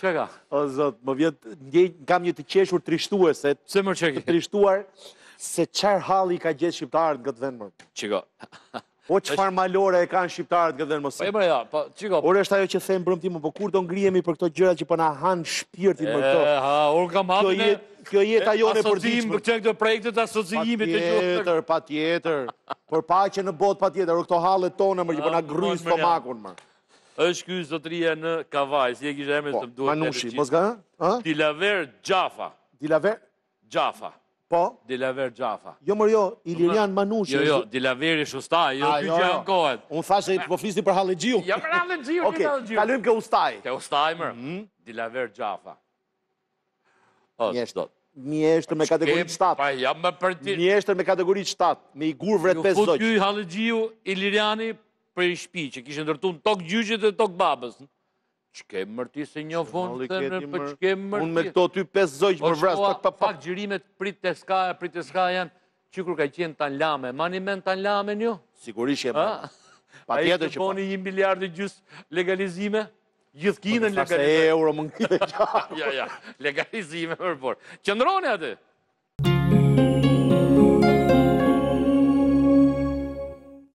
Që O, zot, më vjetë, një kam një të qeshur trishtuese. Se më që Të trishtuar se qar hali ka gjithë shqiptarët gëtë venë mërë. Që ka? O, po që farë malore e kanë shqiptarët gëtë venë mësë? Po, e mërë, ja, po, që ka? është ajo që thejmë brëmë ti më, po kur do ngrijemi për këto gjëra që përna po hanë shpirti më këto? E, ha, orë kam hapine, asozim për që në këto projekte të asozimit të gjithë. Pa tjetër, pa tjetër, për pa që në botë pa tjetër, orë këto halët tonë më, që përna po grysë për makun më është ky zotëria në Kavaj, si e kishte emrin po, të duhet. Manushi, mos ga? Ë? Dilaver Gjafa. Dilaver Gjafa. Po. Dilaver Gjafa. Jo më jo, Ilirian Manushi. Jo, jo, Dilaver i Shustaj, jo ky që jo, jo. ankohet. Unë thashë po flisni për Hallexhiu. Jo për Hallexhiu, okay. për Hallexhiu. Kalojmë ke Ustaj. Te Ustaj më. Mhm. Dilaver Gjafa. Po. Mjesht dot. me kategori 7. Pa jam më për ti. Mjeshtër me kategori 7, me i gur vret 5 ju Ky Hallexhiu Iliriani për i shpi, që kishë ndërtu në tokë gjyqët dhe tokë babës. Që ke mërti se një fundë, të në për që ke mërti. Unë me këto ty pesë zojqë po për vrasë, pak, pak, pak. gjyrimet prit të ska, prit të ska janë, që kur ka qenë tanë lame, ma një men tanë në lame një? Sigurisht e ma. Pa që pa. A i të poni një miliardë e gjusë legalizime? Gjithë po, kinën legalizime. Pa se e euro më në e qarë. Ja, ja, legalizime më rëpor. Qëndroni atë?